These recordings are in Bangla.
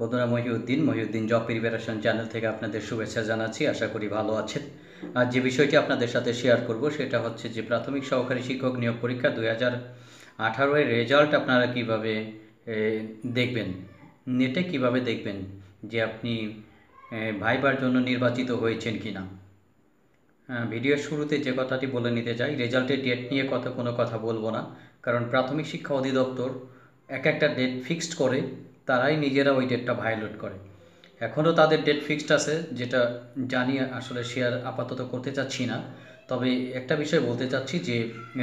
বন্ধুরা Mohiuddin Mohiuddin job preparation channel থেকে আপনাদের শুভেচ্ছা জানাচ্ছি আশা করি ভালো আছেন আর যে বিষয়টি আপনাদের সাথে শেয়ার করব সেটা হচ্ছে যে প্রাথমিক সহকারী শিক্ষক নিয়োগ পরীক্ষা দুই হাজার আঠারোয় রেজাল্ট আপনারা কিভাবে দেখবেন নেটে কিভাবে দেখবেন যে আপনি ভাইবার জন্য নির্বাচিত হয়েছেন কি না ভিডিওর শুরুতে যে কথাটি বলে নিতে চাই রেজাল্টের ডেট নিয়ে কথা কোনো কথা বলবো না কারণ প্রাথমিক শিক্ষা অধিদপ্তর এক একটা ডেট ফিক্সড করে তারাই নিজেরা ওই ডেটটা ভায়োলেট করে এখনও তাদের ডেট ফিক্সড আছে যেটা জানি আসলে শেয়ার আপাতত করতে চাচ্ছি না তবে একটা বিষয় বলতে চাচ্ছি যে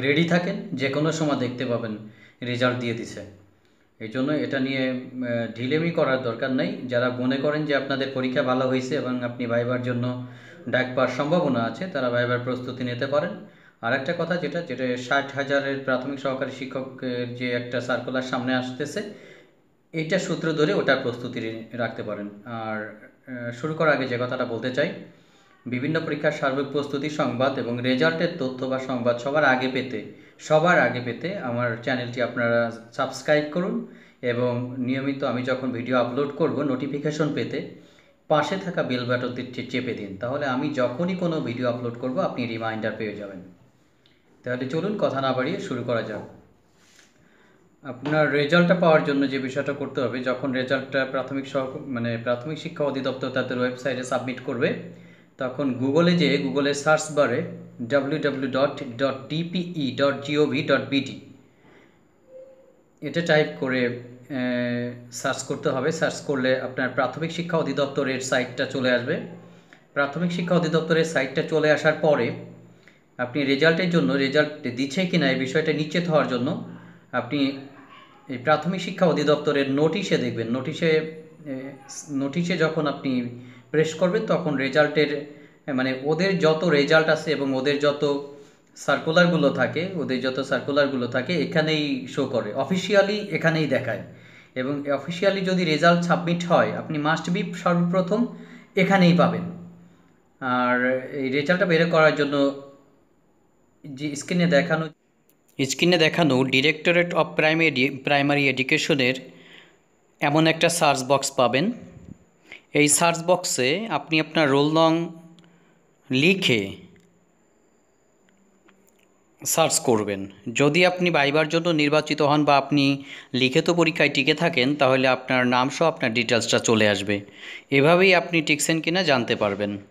রেডি থাকেন যে কোনো সময় দেখতে পাবেন রেজাল্ট দিয়ে দিছে এই জন্য এটা নিয়ে ঢিলেমি করার দরকার নেই যারা মনে করেন যে আপনাদের পরীক্ষা ভালো হয়েছে এবং আপনি ভাইবার জন্য ডাক পাওয়ার সম্ভাবনা আছে তারা ভাইবার প্রস্তুতি নিতে পারেন আর একটা কথা যেটা যেটা ষাট হাজারের প্রাথমিক সহকারী শিক্ষকের যে একটা সার্কুলার সামনে আসতেছে এইটা সূত্র ধরে ওটার প্রস্তুতি রাখতে পারেন আর শুরু করার আগে যে কথাটা বলতে চাই বিভিন্ন পরীক্ষার সার্বিক প্রস্তুতি সংবাদ এবং রেজাল্টের তথ্য বা সংবাদ সবার আগে পেতে সবার আগে পেতে আমার চ্যানেলটি আপনারা সাবস্ক্রাইব করুন এবং নিয়মিত আমি যখন ভিডিও আপলোড করব নোটিফিকেশন পেতে পাশে থাকা বেল বাটনটি চেপে দিন তাহলে আমি যখনই কোনো ভিডিও আপলোড করব আপনি রিমাইন্ডার পেয়ে যাবেন তাহলে চলুন কথা না বাড়িয়ে শুরু করা যাক আপনার রেজাল্টটা পাওয়ার জন্য যে বিষয়টা করতে হবে যখন রেজাল্টটা প্রাথমিক সহ মানে প্রাথমিক শিক্ষা অধিদপ্তর তাদের ওয়েবসাইটে সাবমিট করবে তখন গুগলে যে গুগলের সার্চ বারে W dot dot dot gov dot এটা টাইপ করে সার্চ করতে হবে সার্চ করলে আপনার প্রাথমিক শিক্ষা অধিদপ্তরের সাইটটা চলে আসবে প্রাথমিক শিক্ষা অধিদপ্তরের সাইটটা চলে আসার পরে আপনি রেজাল্টের জন্য রেজাল্ট দিচ্ছে কি না এই বিষয়টা নিশ্চিত হওয়ার জন্য আপনি এই প্রাথমিক শিক্ষা অধিদপ্তরের নোটিশে দেখবেন নোটিশে নোটিশে যখন আপনি প্রেস করবেন তখন রেজাল্টের মানে ওদের যত রেজাল্ট আছে এবং ওদের যত সার্কুলারগুলো থাকে ওদের যত সার্কুলারগুলো থাকে এখানেই শো করে অফিসিয়ালি এখানেই দেখায় এবং অফিসিয়ালি যদি রেজাল্ট সাবমিট হয় আপনি মাস্ট বি সর্বপ্রথম এখানেই পাবেন আর এই রেজাল্টটা বের করার জন্য যে স্ক্রিনে দেখানো স্ক্রিনে দেখানো ডিরেক্টরেট অফ প্রাইমারি প্রাইমারি এডুকেশনের এমন একটা সার্চ বক্স পাবেন এই সার্চ বক্সে আপনি আপনার রোল নং লিখে সার্চ করবেন যদি আপনি বাইবার জন্য নির্বাচিত হন বা আপনি লিখিত পরীক্ষায় টিকে থাকেন তাহলে আপনার নামসহ আপনার ডিটেলসটা চলে আসবে এভাবেই আপনি টিকছেন কিনা জানতে পারবেন